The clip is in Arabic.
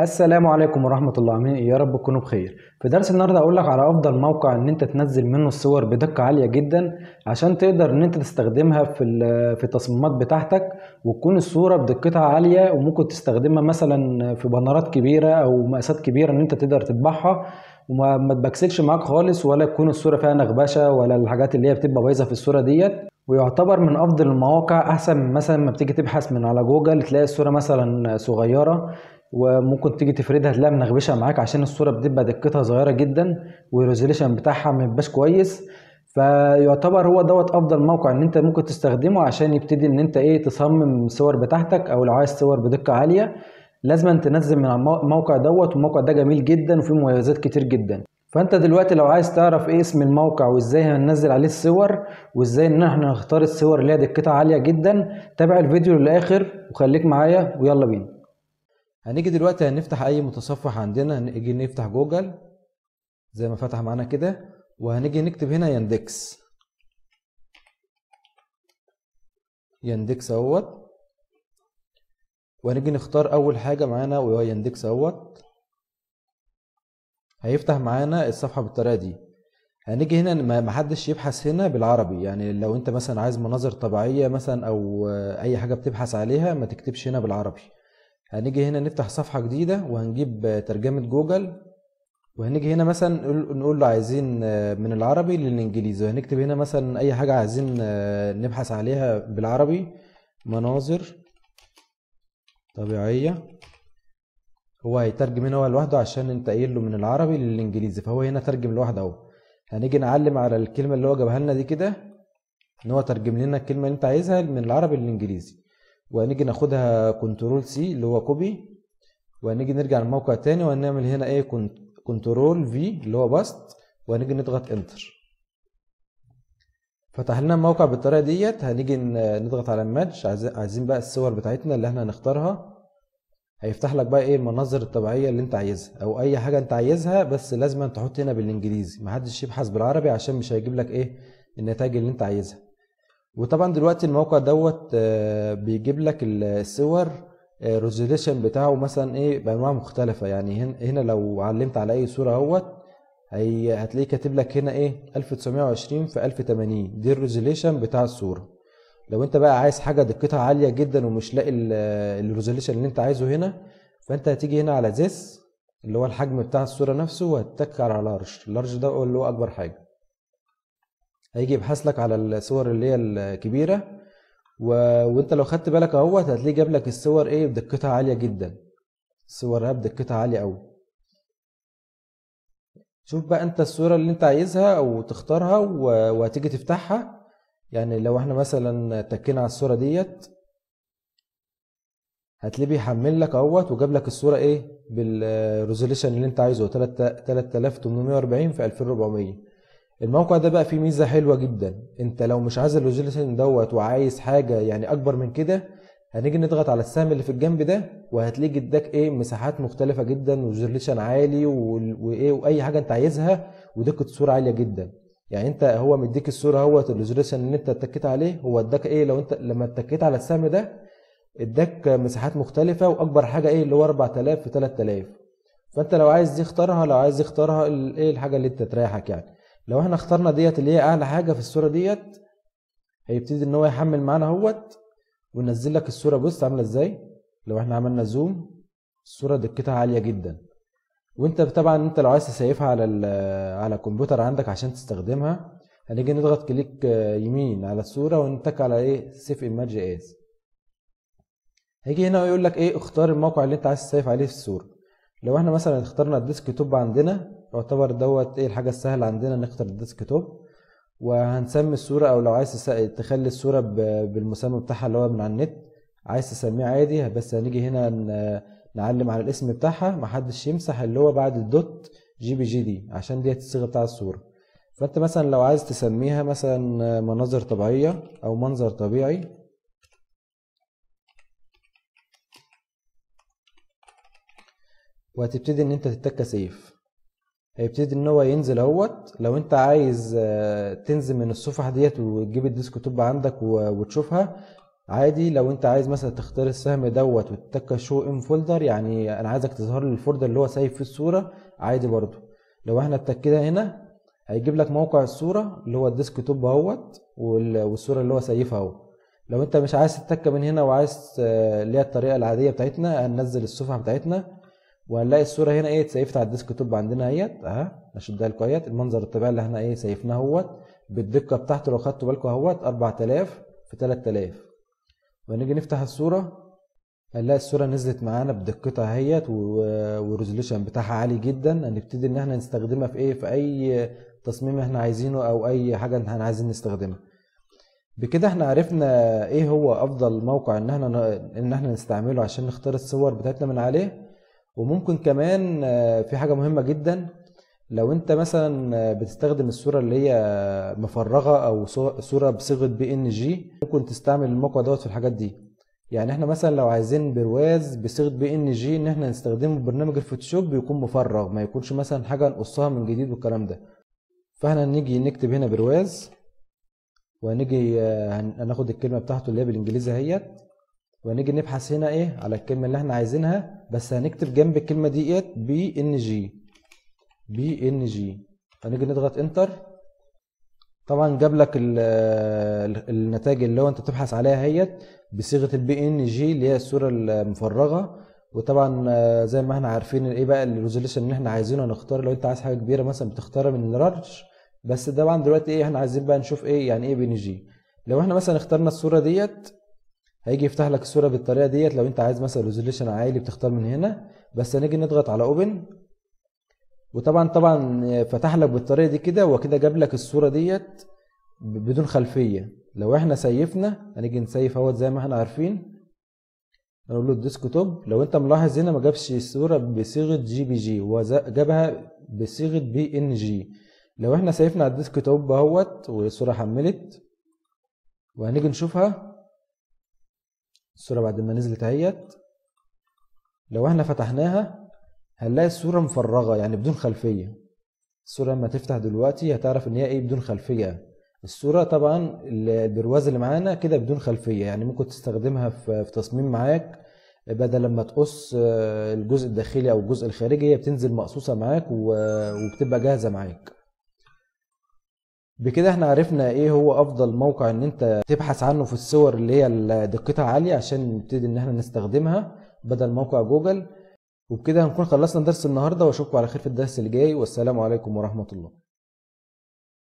السلام عليكم ورحمة الله عمين يا رب تكونوا بخير في درس النهاردة هقول لك على افضل موقع ان انت تنزل منه الصور بدقة عالية جدا عشان تقدر ان انت تستخدمها في في التصميمات بتاعتك وتكون الصورة بدقتها عالية وممكن تستخدمها مثلا في بانرات كبيرة او مقاسات كبيرة ان انت تقدر تطبعها وما تبكسلش معاك خالص ولا تكون الصورة فيها نغبشة ولا الحاجات اللي هي بتبقى بايظة في الصورة ديت ويعتبر من افضل المواقع احسن مثلا ما بتيجي تبحث من على جوجل تلاقي الصوره مثلا صغيره وممكن تيجي تفردها تلاقي منغبشه معاك عشان الصوره بتبقى دقتها صغيره جدا والريزوليشن بتاعها ما بيبقاش كويس فيعتبر هو دوت افضل موقع ان انت ممكن تستخدمه عشان يبتدي ان انت ايه تصمم الصور بتاعتك او لو عايز صور بدقه عاليه لازم تنزل من الموقع دوت والموقع ده جميل جدا وفيه مميزات كتير جدا فانت دلوقتي لو عايز تعرف ايه اسم الموقع وازاي هننزل عليه الصور وازاي ان احنا نختار الصور اللي هي دقتها عاليه جدا تابع الفيديو للاخر وخليك معايا ويلا بينا هنيجي دلوقتي هنفتح اي متصفح عندنا هنيجي نفتح جوجل زي ما فتح معانا كده وهنيجي نكتب هنا يندكس يندكس اهوت وهنيجي نختار اول حاجه معانا وهو يندكس اهوت هيفتح معانا الصفحه بالطريقه دي هنيجي هنا ما حدش يبحث هنا بالعربي يعني لو انت مثلا عايز مناظر طبيعيه مثلا او اي حاجه بتبحث عليها ما تكتبش هنا بالعربي هنيجي هنا نفتح صفحة جديدة وهنجيب ترجمة جوجل وهنيجي هنا مثلا نقول له عايزين آه، من العربي للانجليزي وهنكتب هنا مثلا اي حاجة عايزين آه، نبحث عليها بالعربي مناظر طبيعية هو هيترجم هنا هو لوحده عشان انت قايل له من العربي للانجليزي فهو هنا ترجم لوحده اهو هنيجي نعلم على الكلمة اللي هو جابها لنا دي كده ان هو ترجم لنا الكلمة اللي انت عايزها من العربي للانجليزي وهنيجي ناخدها كنترول سي اللي هو كوبي وهنيجي نرجع للموقع تاني وهنعمل هنا ايه كنترول في اللي هو باست وهنيجي نضغط انتر فتح لنا الموقع بالطريقه ديت هنيجي نضغط على الماتش عايزين بقى الصور بتاعتنا اللي احنا هنختارها هيفتح لك بقى ايه المناظر الطبيعيه اللي انت عايزها او اي حاجه انت عايزها بس لازم تحط هنا بالانجليزي محدش يبحث بالعربي عشان مش هيجيب لك ايه النتائج اللي انت عايزها وطبعا دلوقتي الموقع دوت آه، بيجيب لك الصور الريزوليشن آه، بتاعه مثلا ايه بانواع مختلفه يعني هنا لو علمت على اي صوره اهوت هتلاقيه كاتب لك هنا ايه 1920 في 1080 دي الريزوليشن بتاع الصوره لو انت بقى عايز حاجه دقتها عاليه جدا ومش لاقي الريزوليشن اللي انت عايزه هنا فانت هتيجي هنا على زيس اللي هو الحجم بتاع الصوره نفسه وهتتك على لارج اللارج ده اللي هو اكبر حاجه هيجي يبحث لك على الصور اللي هي الكبيره و... وانت لو خدت بالك اهوت هتلاقيه جاب لك الصور ايه بدقتها عاليه جدا الصور بدقتها عاليه اوي شوف بقى انت الصوره اللي انت عايزها او تختارها و... وهتيجي تفتحها يعني لو احنا مثلا تكينا على الصوره ديت هتلاقيه بيحمل لك اهوت وجاب لك الصوره ايه بالريزوليشن اللي انت عايزه 3840 في 2400 الموقع ده بقى فيه ميزه حلوه جدا انت لو مش عايز اللوجيشن دوت وعايز حاجه يعني اكبر من كده هنيجي نضغط على السهم اللي في الجنب ده وهتلاقي اداك ايه مساحات مختلفه جدا وريزوليشن عالي وايه واي حاجه انت عايزها ودقه صوره عاليه جدا يعني انت هو مديك الصوره اهوت الريزوليشن اللي انت اتكيت عليه هو اداك ايه لو انت لما اتكيت على السهم ده اداك مساحات مختلفه واكبر حاجه ايه اللي هو 4000 في 3000 فانت لو عايز دي اختارها لو عايز اختارها ايه الحاجه اللي انت تريحك يعني لو احنا اخترنا ديت اللي هي اعلى حاجه في الصوره ديت هيبتدي ان هو يحمل معانا اهوت وينزل لك الصوره بص عامله ازاي لو احنا عملنا زوم الصوره دقتها عاليه جدا وانت طبعا انت لو عايز تسيفها على على الكمبيوتر عندك عشان تستخدمها هنيجي نضغط كليك يمين على الصوره ونتك على ايه سيف ايمج از هيجي هنا ويقول لك ايه اختار الموقع اللي انت عايز تسيف عليه في الصوره لو احنا مثلا اخترنا الديسك توب عندنا يعتبر دوت ايه الحاجة السهلة عندنا نختار الديسك توب وهنسمي الصورة او لو عايز تخلي الصورة بالمسمى بتاعها اللي هو من على النت عايز تسميه عادي بس هنيجي هنا نعلم على الاسم بتاعها محدش يمسح اللي هو بعد الدوت جي بي جي دي عشان ديت الصيغة بتاع الصورة فانت مثلا لو عايز تسميها مثلا مناظر طبيعية او منظر طبيعي وهتبتدي ان انت تتكى سيف هيبتدي ان هو ينزل اهوت لو انت عايز آه، تنزل من الصفحه ديت وتجيب الديسك توب عندك وتشوفها عادي لو انت عايز مثلا تختار السهم دوت وتتكى شو ام فولدر يعني انا عايزك تظهر لي الفولدر اللي هو سايب فيه الصوره عادي برضو لو احنا اتكينا هنا هيجيب لك موقع الصوره اللي هو الديسك توب اهوت والصوره اللي هو سايفها اهو لو انت مش عايز تتكه من هنا وعايز آه، اللي هي الطريقه العاديه بتاعتنا هننزل الصفحه بتاعتنا وهنلاقي الصوره هنا ايه اتسيفت على الديسك توب عندنا اهيت اه اشدها لكم اهيت المنظر الطبيعي اللي احنا ايه سيفناه اهوت بالدقه بتاعته لو خدتوا بالكم اهوت 4000 في 3000 ونيجي نفتح الصوره هنلاقي الصوره نزلت معانا بدقتها اهيت والريزوليوشن بتاعها عالي جدا هنبتدي ان احنا نستخدمها في ايه في اي تصميم احنا عايزينه او اي حاجه احنا عايزين نستخدمها بكده احنا عرفنا ايه هو افضل موقع ان احنا ان احنا نستعمله عشان نختار الصور بتاعتنا من عليه وممكن كمان آه، في حاجه مهمه جدا لو انت مثلا آه، بتستخدم الصوره اللي هي مفرغه او صوره بصيغه بي ان جي ممكن تستعمل الموقع دوت في الحاجات دي يعني احنا مثلا لو عايزين برواز بصيغه بي ان جي ان احنا نستخدمه في برنامج الفوتوشوب بيكون مفرغ ما يكونش مثلا حاجه نقصها من جديد والكلام ده فاحنا نيجي نكتب هنا برواز ونيجي آه، هناخد الكلمه بتاعته اللي هي بالانجليزي اهيت ونيجي نبحث هنا ايه على الكلمه اللي احنا عايزينها بس هنكتب جنب الكلمه ديت بي ان جي بي ان جي هنيجي نضغط انتر طبعا جاب لك النتائج اللي هو انت بتبحث عليها هيت بصيغه البي ان جي اللي هي الصوره المفرغه وطبعا زي ما احنا عارفين ايه بقى الريزوليشن اللي احنا عايزينه هنختار لو انت عايز حاجه كبيره مثلا بتختارها من الرش بس طبعا دلوقتي ايه احنا عايزين بقى نشوف ايه يعني ايه بي ان جي لو احنا مثلا اخترنا الصوره ديت هيجي يفتح لك الصوره بالطريقه ديت لو انت عايز مثلا ريزوليوشن عالي بتختار من هنا بس هنيجي نضغط على اوبن وطبعا طبعا فتح لك بالطريقه دي كده وكده جاب لك الصوره ديت بدون خلفيه لو احنا سيفنا هنيجي نسيف اهوت زي ما احنا عارفين نقول له الديسك توب لو انت ملاحظ هنا ما جابش الصوره بصيغه جي بي جي هو جابها بصيغه بي ان جي لو احنا سيفنا على الديسك توب اهوت والصوره حملت وهنيجي نشوفها الصورة بعد ما نزلت اهيت لو احنا فتحناها هنلاقي الصورة مفرغة يعني بدون خلفية الصورة لما تفتح دلوقتي هتعرف ان هي ايه بدون خلفية الصورة طبعا البرواز اللي معانا كده بدون خلفية يعني ممكن تستخدمها في تصميم معاك بدل لما تقص آه، الجزء الداخلي او الجزء الخارجي هي بتنزل مقصوصة معاك وبتبقى جاهزة معاك بكده احنا عرفنا ايه هو افضل موقع ان انت تبحث عنه في الصور اللي هي دقتها عالية عشان نبتدي ان احنا نستخدمها بدل موقع جوجل وبكده هنكون خلصنا درس النهاردة واشوفكم على خير في الدرس الجاي والسلام عليكم ورحمة الله